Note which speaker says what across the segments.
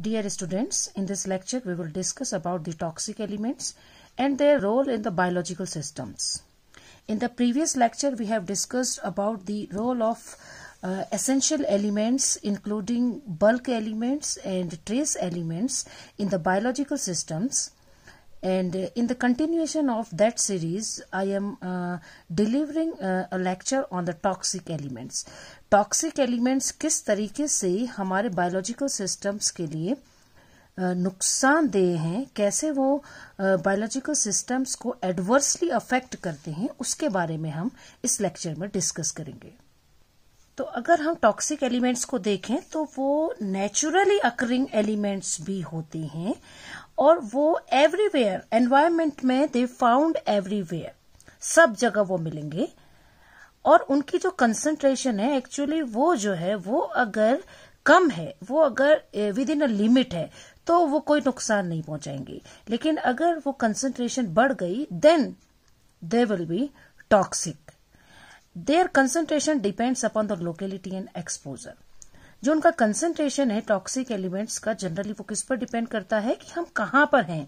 Speaker 1: Dear students, in this lecture we will discuss about the toxic elements and their role in the biological systems. In the previous lecture we have discussed about the role of uh, essential elements including bulk elements and trace elements in the biological systems and uh, in the continuation of that series i am uh, delivering uh, a lecture on the toxic elements toxic elements किस तरीके से हमारे biological systems के लिए uh, नुकसानदेह हैं कैसे वो बायोलॉजिकल uh, सिस्टम्स को एडवर्सली अफेक्ट करते हैं उसके बारे में हम इस लेक्चर में डिस्कस करेंगे तो अगर हम टॉक्सिक एलिमेंट्स को देखें तो वो नेचुरली अकरिंग एलिमेंट्स भी होते हैं और वो एवरीवेयर एनवायरमेंट में दे फाउंड एवरीवेयर सब जगह वो मिलेंगे और उनकी जो कंसंट्रेशन है एक्चुअली वो जो है वो अगर कम है वो अगर विद इन अ लिमिट है तो वो कोई नुकसान नहीं पहुंचाएंगे लेकिन अगर वो कंसंट्रेशन बढ़ गई then they will be toxic their concentration depends upon the locality and exposure जो उनका कंसेंट्रेशन है टॉक्सिक एलिमेंट्स का जनरली वो किस पर डिपेंड करता है कि हम कहां पर हैं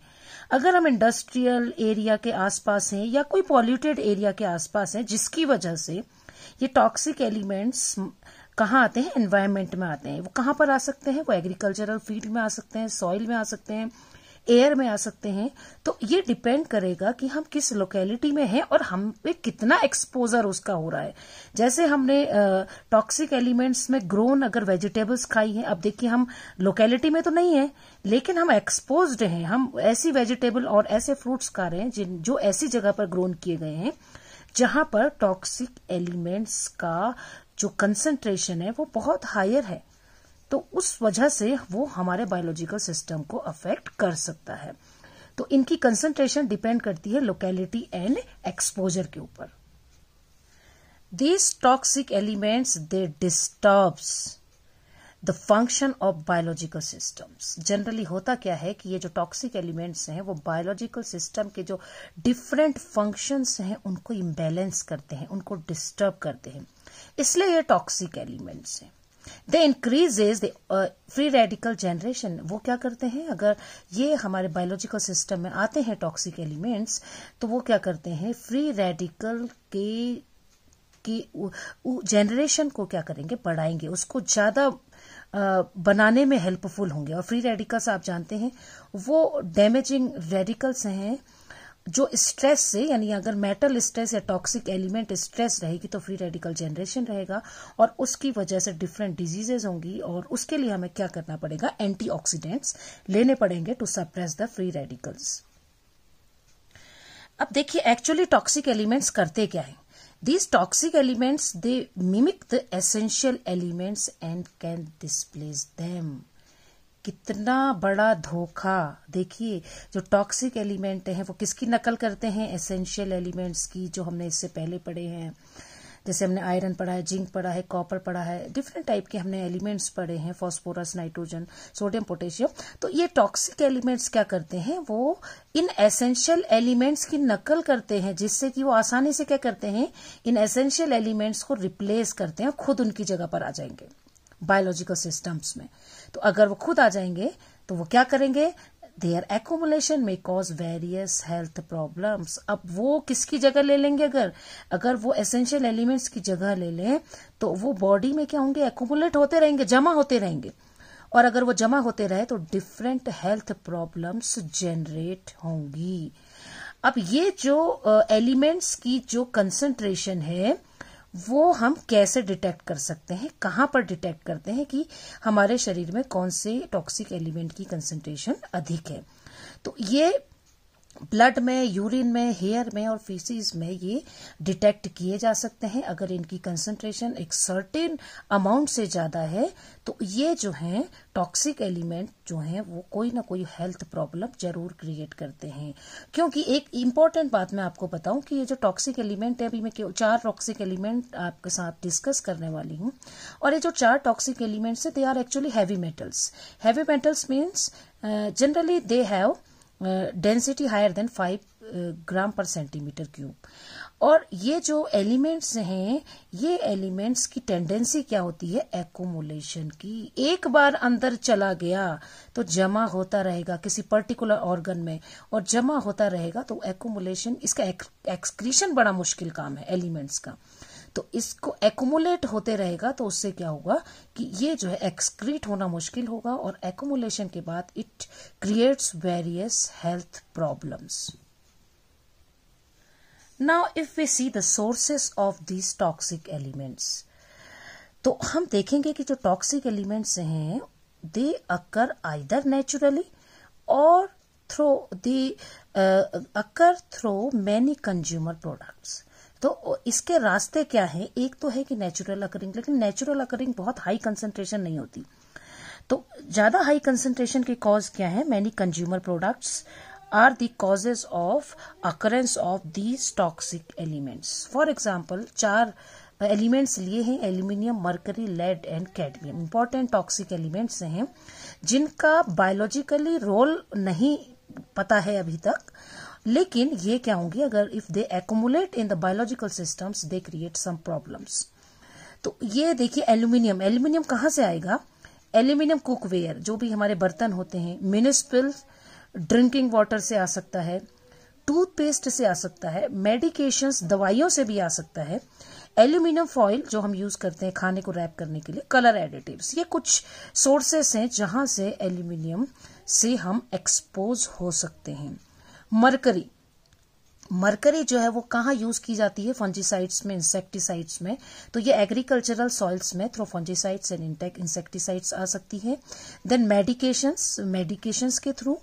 Speaker 1: अगर हम इंडस्ट्रियल एरिया के आसपास हैं या कोई पॉल्यूटेड एरिया के आसपास हैं जिसकी वजह से ये टॉक्सिक एलिमेंट्स कहाँ आते हैं एनवायरमेंट में आते हैं वो कहां पर आ सकते हैं वो एग्रीकल्चरल फील्ड में आ सकते हैं सॉइल में आ सकते हैं एयर में आ सकते हैं तो ये डिपेंड करेगा कि हम किस लोकेलिटी में हैं और हम पे कितना एक्सपोजर उसका हो रहा है जैसे हमने टॉक्सिक एलिमेंट्स में ग्रोन अगर वेजिटेबल्स खाई हैं अब देखिए हम लोकेलिटी में तो नहीं है लेकिन हम एक्सपोज हैं हम ऐसी वेजिटेबल और ऐसे फ्रूट्स खा रहे हैं जिन जो ऐसी जगह पर ग्रोन किए गए हैं जहां पर टॉक्सिक एलिमेंट्स का जो कंसेंट्रेशन है वो बहुत हायर है तो उस वजह से वो हमारे बायोलॉजिकल सिस्टम को अफेक्ट कर सकता है तो इनकी कंसंट्रेशन डिपेंड करती है लोकेलिटी एंड एक्सपोजर के ऊपर these toxic elements they disturbs the function of biological systems generally होता क्या है कि ये जो टॉक्सिक एलिमेंट्स हैं वो बायोलॉजिकल सिस्टम के जो डिफरेंट फंक्शंस हैं उनको इम्बेलेंस करते हैं उनको डिस्टर्ब करते हैं इसलिए ये टॉक्सिक एलिमेंट्स हैं increase increases the free radical generation वो क्या करते हैं अगर ये हमारे बायोलॉजिकल सिस्टम में आते हैं टॉक्सिक एलिमेंट्स तो वो क्या करते हैं फ्री रेडिकल के की जनरेशन को क्या करेंगे बढ़ाएंगे उसको ज्यादा बनाने में हेल्पफुल होंगे और फ्री रेडिकल्स आप जानते हैं वो डैमेजिंग रेडिकल्स हैं जो स्ट्रेस से यानी अगर मेटल स्ट्रेस या टॉक्सिक एलिमेंट स्ट्रेस रहेगी तो फ्री रेडिकल जनरेशन रहेगा और उसकी वजह से डिफरेंट डिजीजेस होंगी और उसके लिए हमें क्या करना पड़ेगा एंटीऑक्सीडेंट्स लेने पड़ेंगे to suppress the free radicals अब देखिए एक्चुअली टॉक्सिक एलिमेंट्स करते क्या है these toxic elements they mimic the essential elements and can displace them कितना बड़ा धोखा देखिए जो टॉक्सिक एलिमेंट हैं वो किसकी नकल करते हैं एसेंशियल एलिमेंट्स की जो हमने इससे पहले पढ़े हैं जैसे हमने आयरन पढ़ा है जिंक पढ़ा है कॉपर पढ़ा है डिफरेंट टाइप के हमने एलिमेंट्स पढ़े हैं फॉस्फोरस नाइट्रोजन सोडियम पोटेशियम तो ये टॉक्सिक एलिमेंट्स क्या करते हैं वो इन एसेंशियल एलिमेंट्स की नकल करते हैं जिससे कि वो आसानी से क्या करते हैं इन एसेंशियल एलिमेंट्स को रिप्लेस करते हैं खुद उनकी जगह पर आ जाएंगे बायोलॉजिकल सिस्टम्स में तो अगर वो खुद आ जाएंगे तो वो क्या करेंगे देयर एकोमुलेशन में कॉज वेरियस हेल्थ प्रॉब्लम्स अब वो किसकी जगह ले लेंगे अगर अगर वो एसेंशियल एलिमेंट्स की जगह ले लें तो वो बॉडी में क्या होंगे एकोमुलेट होते रहेंगे जमा होते रहेंगे और अगर वो जमा होते रहे तो डिफरेंट हेल्थ प्रॉब्लम्स जनरेट होंगी अब ये जो एलिमेंट्स uh, की जो कंसंट्रेशन है वो हम कैसे डिटेक्ट कर सकते हैं कहाँ पर डिटेक्ट करते हैं कि हमारे शरीर में कौन से टॉक्सिक एलिमेंट की कंसंट्रेशन अधिक है तो ये ब्लड में यूरिन में हेयर में और फीसिस में ये डिटेक्ट किए जा सकते हैं अगर इनकी कंसंट्रेशन एक सर्टेन अमाउंट से ज़्यादा है तो ये जो है टॉक्सिक एलिमेंट जो है वो कोई ना कोई हेल्थ प्रॉब्लम जरूर क्रिएट करते हैं क्योंकि एक इम्पॉर्टेंट बात मैं आपको बताऊं कि ये जो टॉक्सिक एलिमेंट है अभी मैं चार टॉक्सिक एलिमेंट आपके साथ डिस्कस करने वाली हूं और ये जो चार टॉक्सिक एलिमेंट्स है they are actually heavy metals heavy metals means generally they have density higher than five gram per centimetre cube और ये जो एलिमेंट्स हैं ये एलिमेंट्स की टेंडेंसी क्या होती है एकोमोलेशन की एक बार अंदर चला गया तो जमा होता रहेगा किसी पर्टिकुलर ऑर्गन में और जमा होता रहेगा तो एकोमोलेशन इसका एक्सक्रीशन बड़ा मुश्किल काम है एलिमेंट्स का तो इसको एकोमुलेट होते रहेगा तो उससे क्या होगा कि ये जो है एक्सक्रीट होना मुश्किल होगा और एकोमुलेशन के बाद it creates various health problems now if we see the sources of these toxic elements तो हम देखेंगे कि जो टॉक्सिक एलिमेंट्स हैं दे अकर आइदर नेचुरली और through they occur through many consumer products तो इसके रास्ते क्या है एक तो है कि नेचुरल अकरिंग लेकिन नेचुरल अकरिंग बहुत हाई कंसेंट्रेशन नहीं होती तो ज्यादा हाई कंसेंट्रेशन के कॉज क्या है many consumer products are the causes of occurrence of these toxic elements for example चार एलिमेंट्स लिए हैं aluminium mercury lead and cadmium important toxic elements हैं जिनका बायोलॉजिकली रोल नहीं पता है अभी तक लेकिन ये क्या होंगी अगर if they accumulate in the biological systems they create some problems तो ये देखिए एल्यूमिनियम एल्यूमिनियम कहां से आएगा एल्यूमिनियम कुकवेयर जो भी हमारे बर्तन होते हैं म्यूनिसिपल ड्रिंकिंग वाटर से आ सकता है टूथपेस्ट से आ सकता है मेडिकेशंस दवाइयों से भी आ सकता है एल्यूमिनियम फॉइल जो हम यूज करते हैं खाने को रैप करने के लिए कलर एडिटिव्स ये कुछ सोर्सेस हैं जहां से एल्यूमिनियम से हम एक्सपोज हो सकते हैं मरकरी मरकरी जो है वो कहाँ यूज की जाती है फंजीसाइड्स में इंसेक्टिसाइड्स में तो ये एग्रीकल्चरल सॉइल्स में थ्रू फंजीसाइड्स एंड इंसेक्टिसाइड्स आ सकती है देन मेडिकेशंस मेडिकेशंस के थ्रू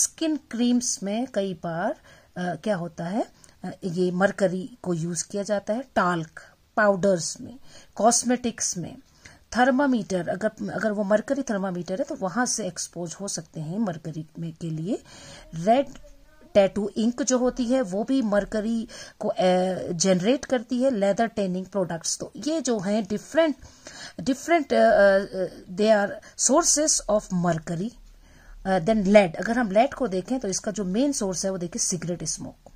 Speaker 1: स्किन क्रीम्स में कई बार आ, क्या होता है ये मरकरी को यूज किया जाता है टाल्क पाउडर्स में कॉस्मेटिक्स में थर्मामीटर अगर अगर वो मरकरी थर्मामीटर है तो वहां से एक्सपोज हो सकते हैं मरकरी में के लिए रेड टैटू इंक जो होती है वो भी मरकरी को जनरेट करती है लेदर टेनिंग प्रोडक्ट्स तो ये जो हैं different different they are sources of mercury then lead अगर हम लेड को देखें तो इसका जो मेन सोर्स है वो देखिए सिगरेट स्मोक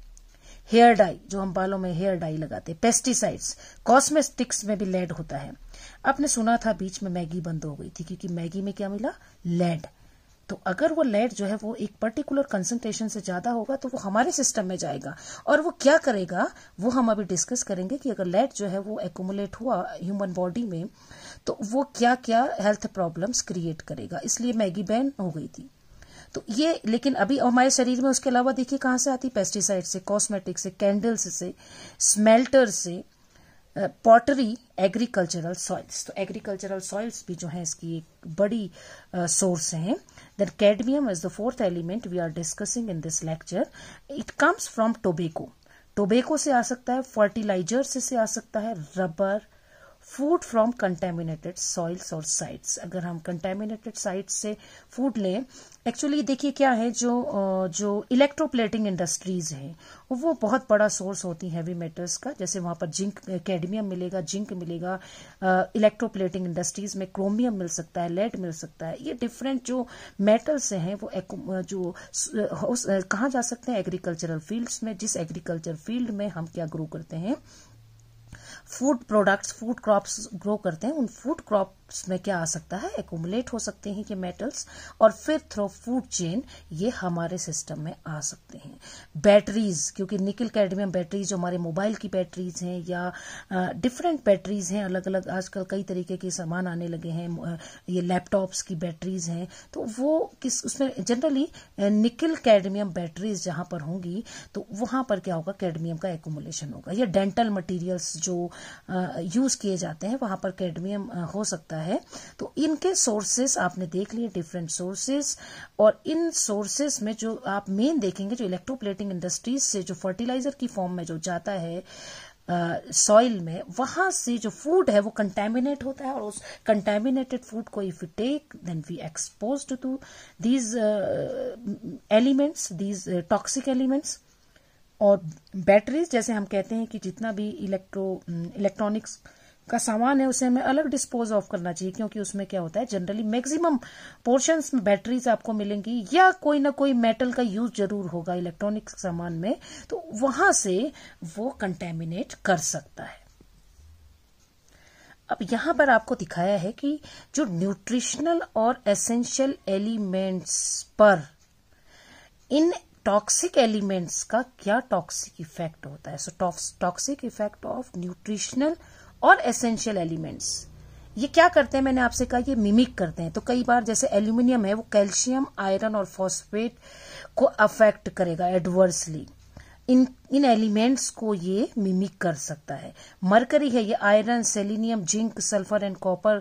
Speaker 1: हेयर डाई जो हम बालों में हेयर डाई लगाते हैं पेस्टिसाइड्स कॉस्मेटिक्स में भी लेड होता है आपने सुना था बीच में मैगी बंद हो गई थी क्योंकि मैगी में क्या मिला लेड तो अगर वो लेड जो है वो एक पर्टिकुलर कंसंट्रेशन से ज्यादा होगा तो वो हमारे सिस्टम में जाएगा और वो क्या करेगा वो हम अभी डिस्कस करेंगे कि अगर लेड जो है वो एकोमुलेट हुआ ह्यूमन बॉडी में तो वो क्या क्या हेल्थ प्रॉब्लम्स क्रिएट करेगा इसलिए मैगी बैन हो गई थी तो ये लेकिन अभी हमारे शरीर में उसके अलावा देखिए कहाँ से आती पेस्टिसाइड से कॉस्मेटिक से कैंडल्स से स्मेल्टर से पॉटरी एग्रीकल्चरल सॉइल्स तो एग्रीकल्चरल सॉइल्स भी जो है इसकी एक बड़ी सोर्स है then cadmium is the fourth element we are discussing in this lecture it comes from tobacco tobacco से आ सकता है फर्टिलाइजर से आ सकता है rubber food from contaminated soils और साइट्स अगर हम कंटेमिनेटेड साइट्स से फूड लें एक्चुअली देखिए क्या है जो जो इलेक्ट्रोप्लेटिंग इंडस्ट्रीज हैं वो बहुत बड़ा सोर्स होती हैवी मेटल्स का जैसे वहां पर जिंक कैडमियम मिलेगा जिंक मिलेगा इलेक्ट्रोप्लेटिंग इंडस्ट्रीज में क्रोमियम मिल सकता है लेड मिल सकता है ये डिफरेंट जो मेटल्स हैं वो जो कहाँ जा सकते हैं एग्रीकल्चरल फील्ड्स में जिस एग्रीकल्चर फील्ड में हम क्या ग्रो करते हैं food products food crops grow करते हैं उन फूड क्रॉप इसमें क्या आ सकता है एकोमुलेट हो सकते हैं कि मेटल्स और फिर थ्रो फूड चेन ये हमारे सिस्टम में आ सकते हैं बैटरीज क्योंकि निकल कैडमियम बैटरीज जो हमारे मोबाइल की बैटरीज हैं या डिफरेंट बैटरीज हैं अलग अलग आजकल कई तरीके के सामान आने लगे हैं ये लैपटॉप्स की बैटरीज हैं तो वो किस उसमें जनरली निकल कैडमियम बैटरीज जहां पर होंगी तो वहां पर क्या होगा कैडमियम का एकोमुलेशन होगा या डेंटल मटीरियल्स जो यूज किए जाते हैं वहां पर कैडमियम हो सकता है है तो इनके सोर्सेस आपने देख लिए डिफरेंट सोर्सेस और इन सोर्सेस में जो आप मेन देखेंगे जो इलेक्ट्रोप्लेटिंग इंडस्ट्रीज से जो फर्टिलाइजर की फॉर्म में जो जाता है सॉइल uh, में वहां से जो फूड है वो कंटेमिनेट होता है और उस कंटेमिनेटेड फूड को if you take then we expose to these elements these toxic elements और बैटरीज जैसे हम कहते हैं कि जितना भी इलेक्ट्रो इलेक्ट्रॉनिक्स uh, का सामान है उसे हमें अलग डिस्पोज ऑफ करना चाहिए क्योंकि उसमें क्या होता है जनरली मैक्सिमम पोर्शंस में बैटरीज आपको मिलेंगी या कोई ना कोई मेटल का यूज जरूर होगा इलेक्ट्रॉनिक सामान में तो वहां से वो कंटेमिनेट कर सकता है अब यहां पर आपको दिखाया है कि जो न्यूट्रिशनल और एसेंशियल एलिमेंट्स पर इन टॉक्सिक एलिमेंट्स का क्या टॉक्सिक इफेक्ट होता है so toxic effect of nutritional और एसेंशियल एलिमेंट्स ये क्या करते हैं मैंने आपसे कहा ये मिमिक करते हैं तो कई बार जैसे एल्यूमिनियम है वो कैल्शियम आयरन और फॉस्फेट को अफेक्ट करेगा एडवर्सली इन इन एलिमेंट्स को ये मिमिक कर सकता है मरकरी है ये iron selenium zinc sulphur and copper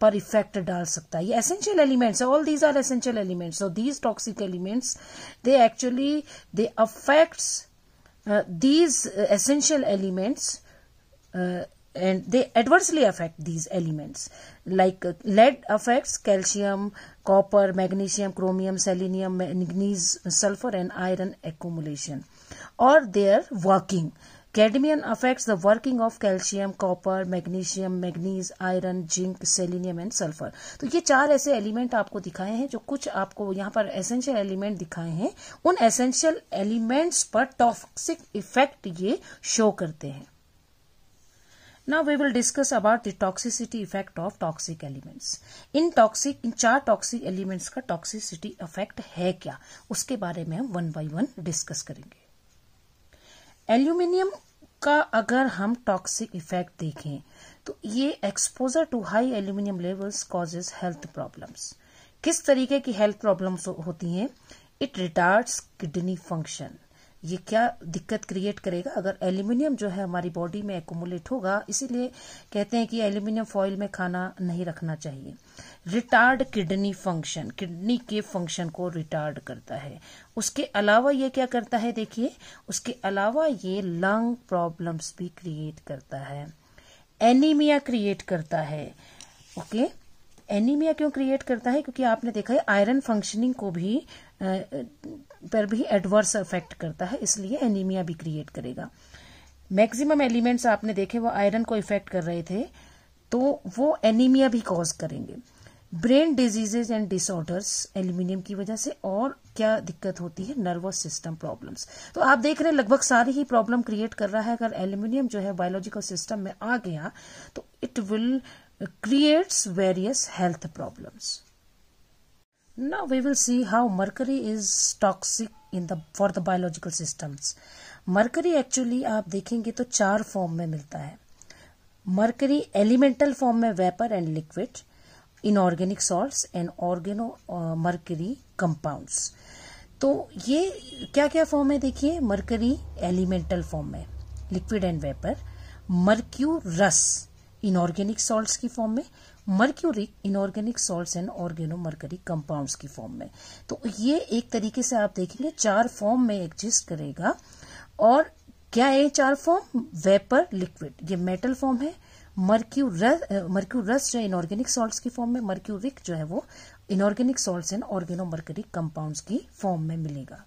Speaker 1: पर इफेक्ट डाल सकता है ये essential elements all these are essential elements so these toxic elements they actually they affects these essential elements and they adversely affect these elements like lead affects calcium copper magnesium chromium selenium manganese sulfur and iron accumulation or their working cadmium affects the working of calcium copper magnesium manganese iron zinc selenium and sulfur to ye char aise element aapko dikhaye hain jo kuch aapko yahan par essential element dikhaye hain un essential elements par toxic effect ye show karte hain Now we will discuss about the toxicity effect of toxic elements. इन toxic, इन चार toxic elements का toxicity effect है क्या उसके बारे में हम one by one discuss करेंगे एल्यूमिनियम का अगर हम टॉक्सिक इफेक्ट देखें तो ये exposure to high aluminium levels causes health problems किस तरीके की हेल्थ प्रॉब्लम्स होती हैं इट रिटार्ड्स किडनी फंक्शन ये क्या दिक्कत क्रिएट करेगा अगर एल्यूमिनियम जो है हमारी बॉडी में एकोमुलेट होगा इसीलिए कहते हैं कि एल्यूमिनियम फॉइल में खाना नहीं रखना चाहिए रिटार्ड किडनी फंक्शन किडनी के फंक्शन को रिटार्ड करता है उसके अलावा ये क्या करता है देखिए उसके अलावा ये लंग प्रॉब्लम्स भी क्रिएट करता है एनीमिया क्रिएट करता है ओके एनीमिया क्यों क्रिएट करता है क्योंकि आपने देखा है आयरन फंक्शनिंग को भी पर भी एडवर्स इफेक्ट करता है इसलिए एनीमिया भी क्रिएट करेगा मैक्सिमम एलिमेंट्स आपने देखे वो आयरन को इफेक्ट कर रहे थे तो वो एनीमिया भी कॉज करेंगे brain diseases and disorders aluminium की वजह से और क्या दिक्कत होती है नर्वस सिस्टम प्रॉब्लम्स तो आप देख रहे हैं लगभग सारी ही प्रॉब्लम क्रिएट कर रहा है अगर एल्यूमिनियम जो है बायोलॉजिकल सिस्टम में आ गया तो it will creates various health problems Now we will see how mercury is toxic in the for the biological systems. mercury actually aap dekhenge to char form mein milta hai mercury elemental form mein vapor and liquid inorganic salts and organo uh, mercury compounds तो ये क्या क्या form है देखिए mercury elemental form में liquid and vapour mercurous inorganic salts की form में mercury inorganic salts and organomercury compounds की फॉर्म में तो ये एक तरीके से आप देखेंगे चार फॉर्म में एग्जिस्ट करेगा और क्या है चार फॉर्म वेपर लिक्विड ये मेटल फॉर्म है मर्क्यूरस मर्क्यूरस जो इनऑर्गेनिक सॉल्ट्स की फॉर्म में मर्क्यूरिक जो है वो inorganic salts and organomercury compounds की फॉर्म में मिलेगा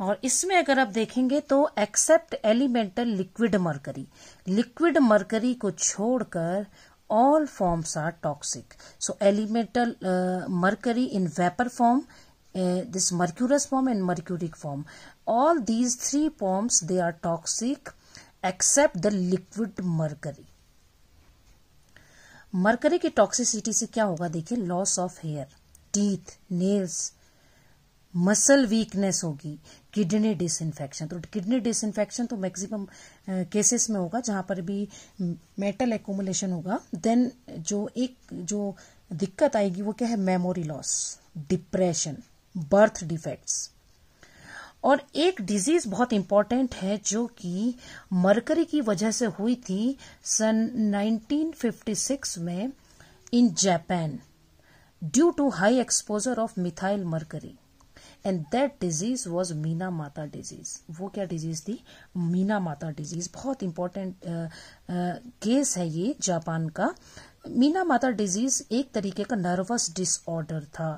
Speaker 1: और इसमें अगर आप देखेंगे तो except elemental liquid mercury liquid mercury को छोड़कर all forms are toxic. So elemental uh, mercury in vapor form, uh, this mercurous form and mercuric form. All these three forms they are toxic except the liquid mercury. Mercury की toxicity से क्या होगा देखिए loss of hair teeth nails muscle weakness होगी kidney disinfection तो kidney disinfection तो maximum cases में होगा जहां पर भी मेटल एकोमुलेशन होगा देन जो एक जो दिक्कत आएगी वो क्या है memory loss depression birth defects और एक डिजीज बहुत इंपॉर्टेंट है जो कि मरकरी की वजह से हुई थी सन 1956 में in Japan due to high exposure of methyl mercury and that disease was Minamata disease वो क्या डिजीज थी मीना माता डिजीज बहुत इंपॉर्टेंट केस uh, uh, है ये जापान का मीना माता डिजीज एक तरीके का नर्वस डिसऑर्डर था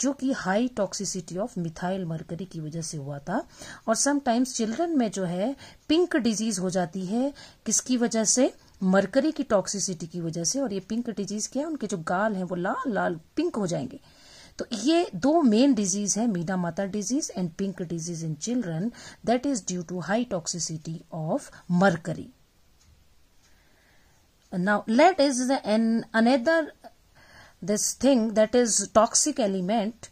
Speaker 1: जो कि high toxicity of methyl mercury की वजह से हुआ था और समटाइम्स चिल्ड्रन में जो है पिंक डिजीज हो जाती है किसकी वजह से मरकरी की टॉक्सिसिटी की वजह से और ये पिंक डिजीज क्या है उनके जो गाल हैं वो लाल लाल पिंक हो जाएंगे तो ये दो मेन डिजीज है Minamata disease and pink disease in children that is due to high toxicity of mercury now let is an another this thing that is toxic element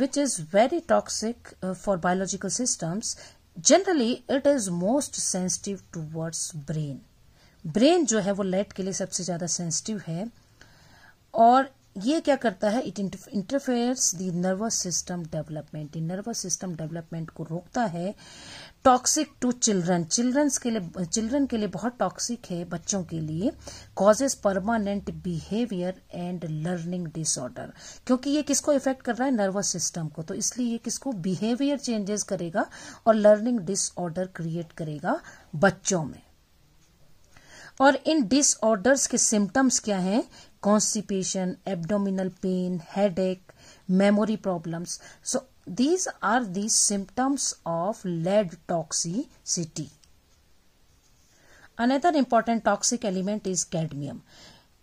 Speaker 1: which is very toxic for biological systems generally it is most sensitive towards brain brain जो है वो late के लिए सबसे ज्यादा sensitive है और ये क्या करता है it interferes the nervous system development nervous system development को रोकता है टॉक्सिक टू चिल्ड्रन चिल्ड्रंस के लिए चिल्ड्रन के लिए बहुत टॉक्सिक है बच्चों के लिए causes permanent behaviour and learning disorder क्योंकि ये किसको इफेक्ट कर रहा है नर्वस सिस्टम को तो इसलिए ये किसको बिहेवियर चेंजेस करेगा और लर्निंग डिसऑर्डर क्रिएट करेगा बच्चों में और इन डिसऑर्डर्स के सिम्टम्स क्या हैं constipation, abdominal pain, headache, memory problems. So these are the symptoms of lead toxicity. Another important toxic element is cadmium.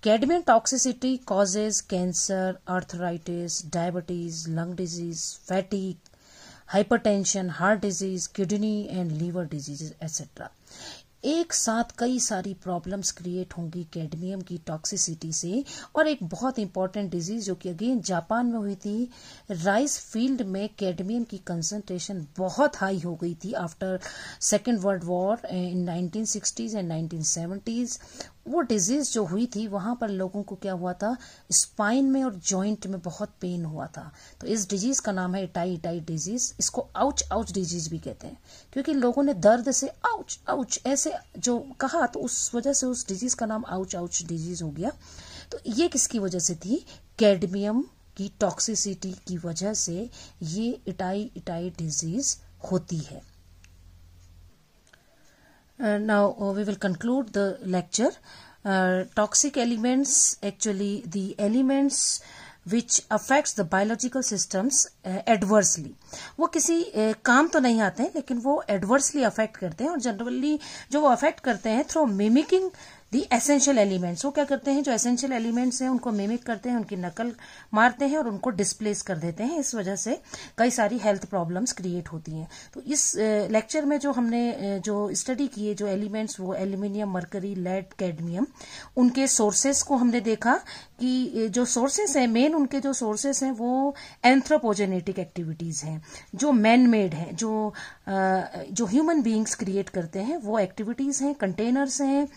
Speaker 1: Cadmium toxicity causes cancer, arthritis, diabetes, lung disease, fatigue, hypertension, heart disease, kidney and liver diseases, etc. एक साथ कई सारी problems create होंगी cadmium की toxicity से और एक बहुत इंपॉर्टेंट डिजीज जो कि अगेन जापान में हुई थी राइस फील्ड में कैडमियम की कंसंट्रेशन बहुत हाई हो गई थी after second world war in nineteen sixties and nineteen वो डिजीज जो हुई थी वहां पर लोगों को क्या हुआ था स्पाइन में और जॉइंट में बहुत पेन हुआ था तो इस डिजीज का नाम है इटाई इटाई डिजीज इसको आउच आउच डिजीज भी कहते हैं क्योंकि लोगों ने दर्द से आउच आउच ऐसे जो कहा तो उस वजह से उस डिजीज का नाम आउच आउच डिजीज हो गया तो ये किसकी वजह से थी कैडमियम की टॉक्सिसिटी की वजह से ये इटाई इटाई डिजीज होती है Uh, now uh, we will conclude the lecture. Uh, toxic elements, actually the elements which affects the biological systems adversely. वो किसी काम तो नहीं आते हैं लेकिन वो adversely affect करते हैं और generally जो वो affect करते हैं through mimicking the essential elements वो क्या करते हैं जो एसेंशियल एलिमेंट्स हैं उनको मेमिक करते हैं उनकी नकल मारते हैं और उनको डिस्प्लेस कर देते हैं इस वजह से कई सारी हेल्थ प्रॉब्लम्स क्रिएट होती हैं तो इस लेक्चर में जो हमने जो स्टडी किए जो एलिमेंट्स वो एल्यूमिनियम मरकरी लेड कैडमियम उनके सोर्सेस को हमने देखा कि जो सोर्सेस हैं मेन उनके जो सोर्सेस हैं वो एंथ्रोपोजेनेटिक एक्टिविटीज हैं जो मैन मेड हैं जो जो ह्यूमन बींग्स क्रिएट करते हैं वो एक्टिविटीज़ हैं कंटेनर्स हैं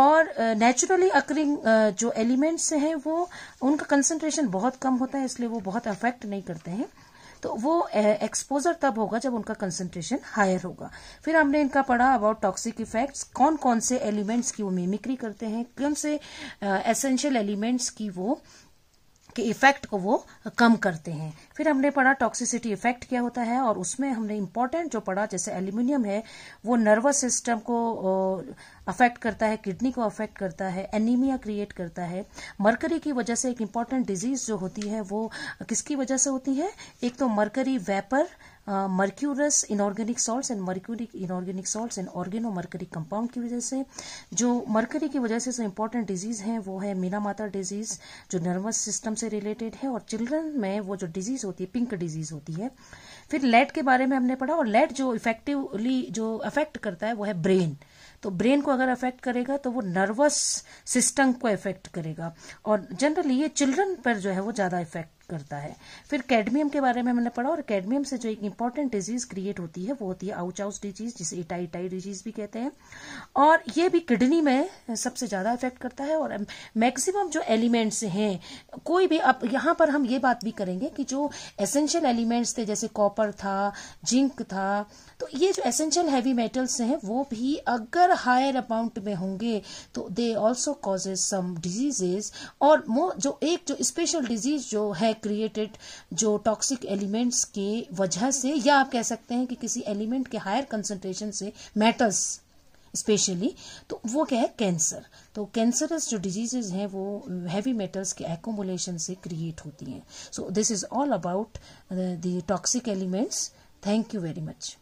Speaker 1: और नेचुरली अकरिंग जो एलिमेंट्स हैं वो उनका कंसंट्रेशन बहुत कम होता है इसलिए वो बहुत अफेक्ट नहीं करते हैं तो वो एक्सपोजर तब होगा जब उनका कंसंट्रेशन हायर होगा फिर हमने इनका पढ़ा अबाउट टॉक्सिक इफेक्ट्स कौन कौन से एलिमेंट्स की वो मिमिक्री करते हैं कौन से एसेंशियल एलिमेंट्स की वो के इफेक्ट को वो कम करते हैं फिर हमने पढ़ा टॉक्सिसिटी इफेक्ट क्या होता है और उसमें हमने इम्पोर्टेंट जो पढ़ा जैसे एल्यूमिनियम है वो नर्वस सिस्टम को अफेक्ट करता है किडनी को अफेक्ट करता है एनीमिया क्रिएट करता है मरकरी की वजह से एक इम्पॉर्टेंट डिजीज जो होती है वो किसकी वजह से होती है एक तो mercury vapour mercurous inorganic salts and mercuric inorganic salts and organo mercury compound की वजह से जो मर्करी की वजह से जो इंपॉर्टेंट डिजीज है वो है मीना माता डिजीज जो नर्वस सिस्टम से रिलेटेड है और चिल्ड्रन में वो जो डिजीज होती है पिंक डिजीज होती है फिर लेट के बारे में हमने पढ़ा और लेट जो इफेक्टिवली जो अफेक्ट करता है वो है ब्रेन तो ब्रेन को अगर अफेक्ट करेगा तो वो नर्वस सिस्टम को इफेक्ट करेगा और जनरली ये चिल्ड्रन पर जो है वो ज्यादा इफेक्ट करता है फिर कैडमियम के बारे में मैंने पढ़ा और कैडमियम से जो एक इंपॉर्टेंट डिजीज क्रिएट होती है वो होती है आउचाउस डिजीज जिसे इटाई इटाई डिजीज भी कहते हैं और ये भी किडनी में सबसे ज्यादा इफेक्ट करता है और मैक्सिमम जो एलिमेंट्स हैं कोई भी अब यहां पर हम ये बात भी करेंगे कि जो एसेंशियल एलिमेंट्स थे जैसे कॉपर था जिंक था तो ये जो एसेंशियल हैवी मेटल्स हैं वो भी अगर हायर अमाउंट में होंगे तो they also causes some diseases और जो एक जो स्पेशल डिजीज जो है क्रिएटेड जो टॉक्सिक एलिमेंट्स के वजह से या आप कह सकते हैं कि किसी एलिमेंट के हायर कंसेंट्रेशन से मेटल्स स्पेशली तो वो क्या है कैंसर तो कैंसरस जो डिजीजेज हैं वो हैवी मेटल्स के एकोमोलेशन से क्रिएट होती हैं so this is all about the toxic elements thank you very much